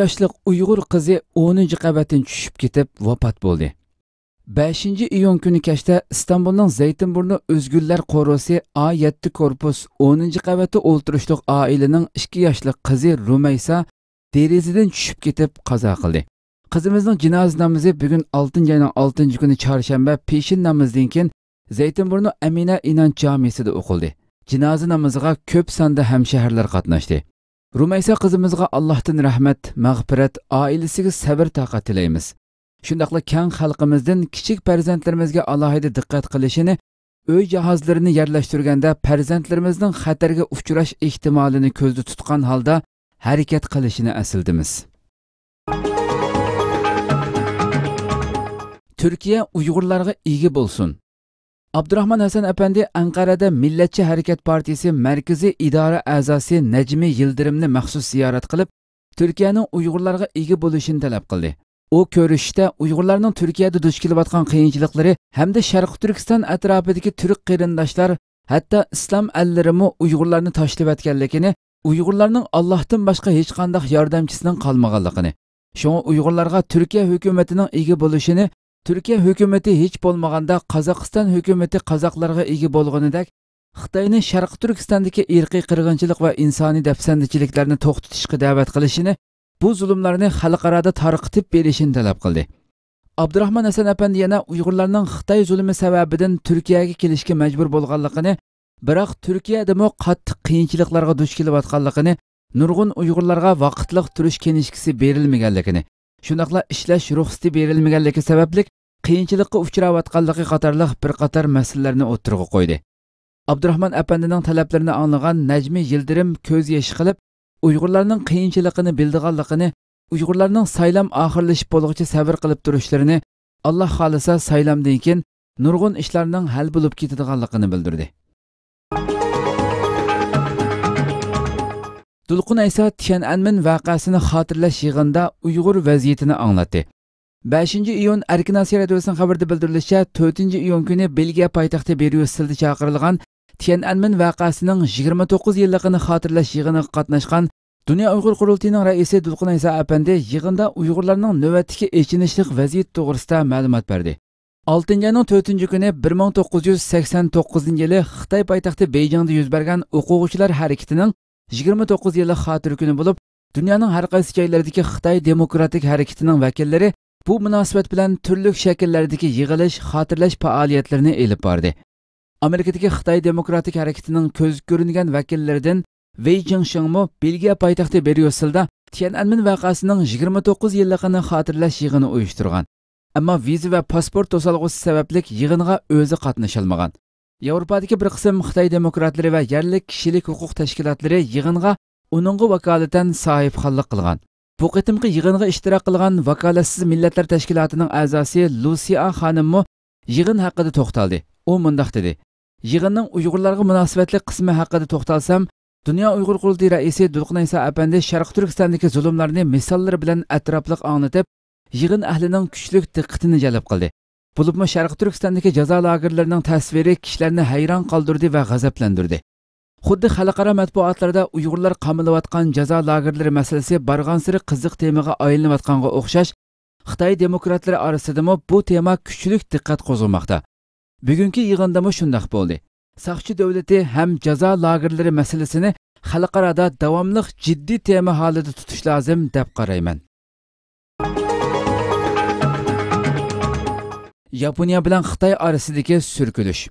yoshlik uyg'ur qizi o'ninchi qavatdan tushib ketib vafot bo'ldi beshinchi iyun kuni kechda istanbulning zaytinburni o'zgullar qo'rosi a yetti korpus o'ninchi qavati o'ltirishliq oilaning ikki yoshli qizi rumaysa derazadan tushib ketib qazo qildi qizimizning jinoz namozi bugun oltinchi ayning oltinchi kuni chorshanba peshin namozidan keyin zaytinburni amina inon jomesida o'qildi jinoza namoziga ko'p sonda hamshaharlar qatnashdi rumaysa qizimizga allohdan rahmat mag'firat oilasiga sabr toqat tilaymiz shundoqla kang xalqimizdan kichik farzandlarimizga alohida diqqat qilishini uy jihozlarini yerlashtirganda farzandlarimizning xatarga uchrash ehtimolini ko'zda tutgan holda harakat qilishini asildimiz turkiya uyg'urlarga ega bo'lsin Abdurrahman hasan Milletçi Hareket Partisi Merkezi İdara Azası Necmi a'zosi mahsus ziyaret kılıp, Türkiye'nin qilib ilgi buluşunu talep kıldı. O körüşte u Türkiye'de uyg'urlarning turkiyada kıyıncılıkları hem de Şarkı Türkistan turkiston Türk turk hatta İslam ellerimi allarimi uyg'urlarni tashlayotganligini uyg'urlarning Allah'tan başka hiç kandak yordamchisining qolmaganligini Şu uyg'urlarga Türkiye hükümetinin ilgi buluşunu turkiya hukumati hiç bo'lmaganda qozog'iston hukumati qozoqlarga ega bo'lganidek xitoyni sharqi turkistondagi irqiy qirg'inchilik va insoniy dafsandichiliklarni to'xtatishga da'vat qilishini bu zulmlarni xalqaroda tarqitib berishini talab qildi abdurahmon hasan apandi yana uyg'urlarning xitoy zulmi sababidan turkiyaga kelishga majbur bo'lganligini biroq demo qattiq qiyinchiliklarga duch kelayotganligini nurg'un uyg'urlarga vaqtliq turish kenishkisi berilmaganligini shundoqla ishlash ruxsati berilmaganligi sababli qiyinchilikqa uchrayotganligi qatorliq bir qator masalalarni o'tirg'a qo'ydi abdurahmon apandining talablarini anglagan najmi yildirim ko'z yosh qilib uyg'urlarning qiyinchiligini bildiganligini uyg'urlarning saylam oxirlashib bo'lg'icha sabr qilib turishlarini alloh xohlasa saylamdan keyin nurg'un ishlarning hal bo'lib ketadiganligini bildirdi dulqin aysa tiananmin voqeasini xotirlash yig'inda uyg'ur vaziyatini anglatdi beshinchi iyun arkin asiya radiosining xabarida bildirilishicha nji iyun kuni belgiya poytaxti beryusselda chaqirilgan tiananmen vaqasining 29 yilligini xotirlash yig'iniga qatnashgan dunyo uyg'ur qurultiyining raisi dulqin iso apandi yig'inda uyg'urlarning navbatdagi echinishlik vaziyat to'g'risida ma'lumot berdi 6 ayning 4 kuni 1989 yili xitoy poytaxti Beijingda yuz bergan o'quvchilar harakatining 29 yillik xotir kuni bo'lib dunyoning har qaysi joylaridagi xitoy demokratik harakatining vakillari bu munosabat bilan turli shakllardagi yig'ilish xotirlash faoliyatlarini elib bordi amerikadagi xitoy demokratik harakatining ko'z ko'ringan vakillaridan vey jingshinmu belgiya poytaxti beryusilda tiananmin vaqasining 29 yilligini xotirlash yig'ini uyushtirgan ammo viza va pasport to'solg'usi sabablik yig'inga o'zi qatnasholmagan yevropadagi bir qism xitoy demokratlari va yerlik kishilik huquq tashkilotlari yig'inga uningga vakolatan sohibxonlik qilgan Bu qitimqi yig'inga ishtirok qilgan vakolatsiz millatlar tashkilotining a'zosi Lucia xonimmi yig'in haqida to'xtaldi. U mundoq dedi: "Yig'inning Uyg'urlarga munosabatli qismi haqida to'xtalsam, Dünya Uyghur Qurultayı raisi Dulqunaysa Efendi Sharq Turkistondagi zulmlarni misollar bilan atrofliq anglatib, yig'in ahlining kuchlik diqqatini jalb qildi. Bulubmi Sharq Turkistondagi jazo lagerlarining tasviri kishilarni hayron qoldirdi va g'azablantirdi. xuddi xalqaro matbuotlarda uyg'urlar qamilayotgan jazo lagerlari masalasi barg'ansiri qiziq temaga aylanayotganga o'xshash xitoy demokratlari orasidami bu tema kuchlik diqqat qo'zg'amoqda bugungi yig'indami shundoq bo'ldi soqchi davlati ham jazo lagerlari masalasini xalqaroda davomli jiddiy tema holida tutish lozim deb qarayman yaponiya bilan xitoy orasidagi surkilish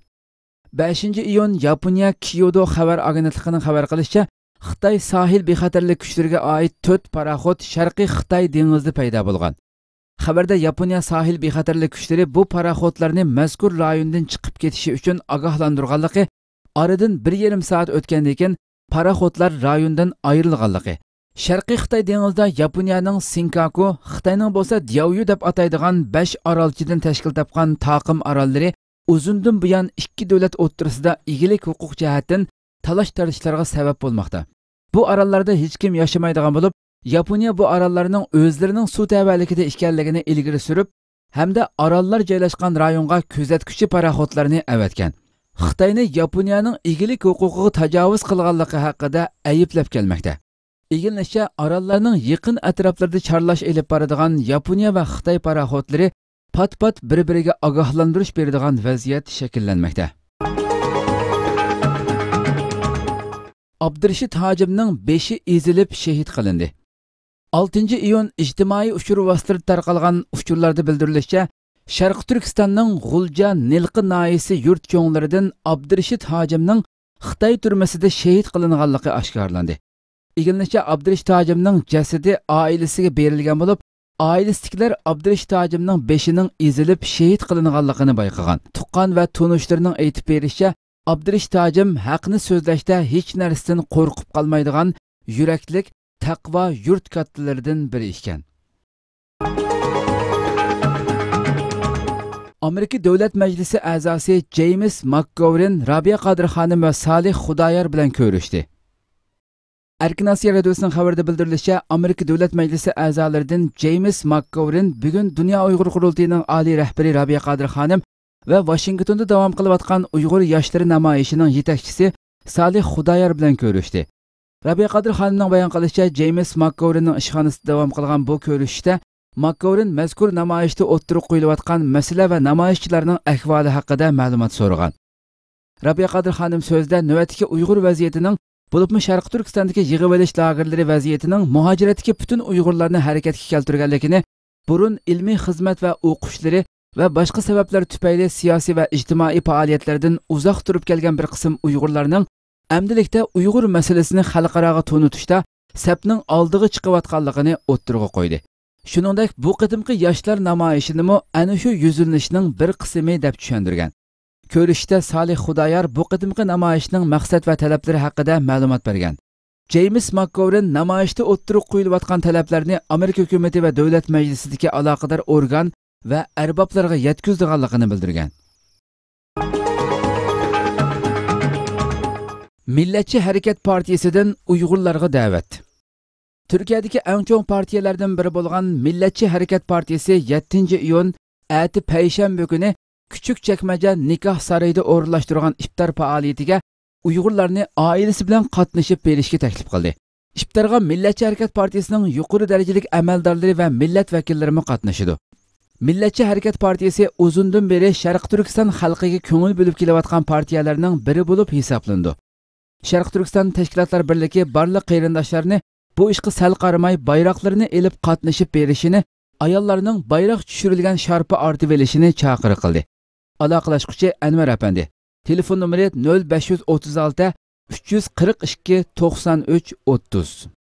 5 iyun yaponiya kiyodo xabar agentligining xabar qilishicha xitoy sohil bexatarlik kuchlariga oid to'rt paraxod sharqiy xitoy dengizida paydo bo'lgan xabarda yaponiya sohil bexatarlik kuchlari bu paraxodlarni mazkur rayondan chiqib ketishi uchun ogohlantirganligi oradan bir yarim soat o'tgandan keyin paraxodlar rayondan ayrilganligi sharqiy xitoy dengizida yaponiyaning sinkaku xitoyning bo'lsa diauyu deb ataydigan 5 orolchidan tashkil topgan taqim orollari uzundan buyon ikki davlat o'rtasida egilik huquq jihatdan talash tortishlarga sabab bo'lmoqda bu orollarda hech kim yashamaydigan bo'lib yaponiya bu orollarning o'zlarining suv tavalligida ekanligini ilgari surib hamda orollar joylashgan rayonga kuzatuvchi paraxodlarni avatgan xitoyni yaponiyaning egilik huquqiga tajovuz qilganligi haqida ayblab kelmoqda Игілнеше аралларның yaqin әтраптерді charlash еліп барыдыған yaponiya va xitoy параходлары pat pat bir biriga ogohlantirish beradigan vaziyat shakllanmoqda abdirashid hojimning beshi ezilib shahid qilindi 6 iyun ijtimoiy uchur vositida tarqalgan uchurlarda bildirilishicha sharqi turkistonning g'ulja nilqi noyisi yurt cho'nglaridan abdirashid hojimning xitoy turmasida shahid qilinganligi oshkorlandi igilincha abdirashid hojimning jasadi oilasiga berilgan bo'lib oilasidagilar abdurish tojimning beshining izilib shehid qilinganligini bayqagan tuqqan va tunishlarning aytib berishicha abdurish tojim haqni so'zlashda hech narsadan qo'rqib qolmaydigan yuraklik taqvo yurt kattalaridan biri ekan amerika davlat majlisi a'zosi James makgovrin Rabia qodirxonim va salih Xudayar bilan ko'rishdi Erkinasiya radiosunun xəbərdə bildirilişə Amerika Dövlət Məclisi əzalarından James McGovern bugün Dünya Uyğur Qurultayının ali rəhbəri Rabiya Qadir xanım və Vaşinqtonda davam qılıb atqan Uyğur yaşları nümayişinin yetəkçisi Salih Xudayar bilan görüşdü. Rabiya Qadir xanımın bəyan qılışça James McGovernın işxanasında davam qılğan bu görüşdə McGovern məzkur nümayişdə oturuq qoyulub atqan məsələ və nümayişçilərin əhvalı haqqında məlumat sorğan. Rabiya Qadir xanım sözdə növbətdəki Uyğur vəziyyətinin bo'libmi sharqi turkistondagi yig'ivilish lagerlari vaziyatining muhojiratdagi butun uyg'urlarni harakatga keltirganligini burun ilmiy xizmat va o'qishlari va boshqa sabablar tufayli siyosiy va ijtimoiy faoliyatlardan uzoq turib kelgan bir qism uyg'urlarning amdilikda uyg'ur masalasini xalqaroga to'nitishda sapning oldiga chiqayotganligini o'ttirg'a qo'ydi shuningdek bu qadimgi yoshlar namoyishinimi ana shu yuzilishning bir qismi deb tushundirgan ko'rishda solih xudoyor bu qidimqi namoyishning maqsad va talablari haqida ma'lumot bergan jeymis makkovrin namoyishda o'ttirib qo'yilayotgan talablarni amerika hukumati va davlat majlisidagi aloqador organ va arboblarga yetkazdiganligini bildirgan millatchi harakat partiyasidan uyg'urlarga da'vat turkiyadagi eng chong partiyalardan biri bo'lgan millatchi harakat partiyasi 7 iyun ati payshanba kuni kichik chakmaja nikoh saroyida o'rinlashtirgan iftor faoliyatiga uyg'urlarni oilasi bilan qatnashib berishga taklif qildi iftorga millatchi harakat partiyasining yuqori darajalik amaldorlari va millat vakillarimi qatnashidi millatchi harakat partiyasi uzundan beri sharq turkiston xalqiga ko'ngil bo'lib kelayotgan partiyalarning biri bo'lib hisoblandi sharq turkiston tashkilotlar birligi barliq qarindoshlarni bu ishga sal qaramay bayroqlarini elib qatnashib berishini ayollarning bayroq tushirilgan sharpa ortib elishini chaqiriq qildi əlaqələşquchi Ənvər əfəndi. Telefon nömrəsi 0536 342 93 30.